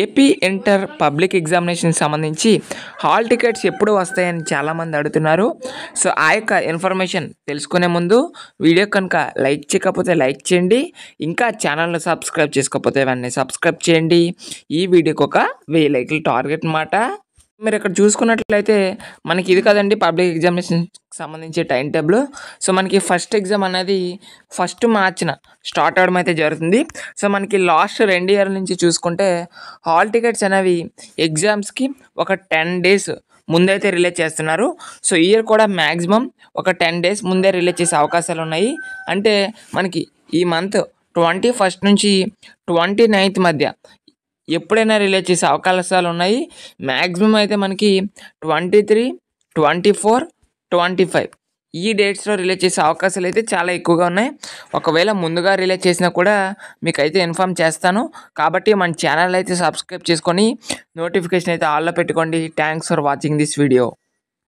AP inter public examination సంబంధించి hall tickets ఎప్పుడు వస్తాయని చాలామంది అడుగుతున్నారు సో ఆ యొక్క ఇన్ఫర్మేషన్ తెలుసుకునే ముందు వీడియో కనుక లైక్ చేయకపోతే లైక్ చేయండి ఇంకా ఛానల్ను సబ్స్క్రైబ్ చేసుకోకపోతే వెంటనే సబ్స్క్రైబ్ చేయండి ఈ వీడియోకి ఒక వెయ్యి లైక్లు టార్గెట్ అనమాట మీరు ఇక్కడ చూసుకున్నట్లయితే మనకి ఇది కదండి పబ్లిక్ ఎగ్జామినేషన్కి సంబంధించి టైం టేబుల్ సో మనకి ఫస్ట్ ఎగ్జామ్ అనేది ఫస్ట్ మార్చిన స్టార్ట్ అవడం అయితే జరుగుతుంది సో మనకి లాస్ట్ రెండు ఇయర్ నుంచి చూసుకుంటే హాల్ టికెట్స్ అనేవి ఎగ్జామ్స్కి ఒక టెన్ డేస్ ముందైతే రిలీజ్ చేస్తున్నారు సో ఇయర్ కూడా మ్యాక్సిమం ఒక టెన్ డేస్ ముందే రిలీజ్ చేసే అవకాశాలు ఉన్నాయి అంటే మనకి ఈ మంత్ ట్వంటీ ఫస్ట్ నుంచి ట్వంటీ నైన్త్ మధ్య ఎప్పుడైనా రిలీజ్ చేసే అవకాశాలు ఉన్నాయి మ్యాక్సిమం అయితే మనకి twenty three twenty four twenty five ఈ డేట్స్లో రిలీజ్ చేసే అవకాశాలు అయితే చాలా ఎక్కువగా ఉన్నాయి ఒకవేళ ముందుగా రిలీజ్ చేసినా కూడా మీకు అయితే ఇన్ఫామ్ చేస్తాను కాబట్టి మన ఛానల్ అయితే సబ్స్క్రైబ్ చేసుకొని నోటిఫికేషన్ అయితే ఆల్లో పెట్టుకోండి thanks for watching this video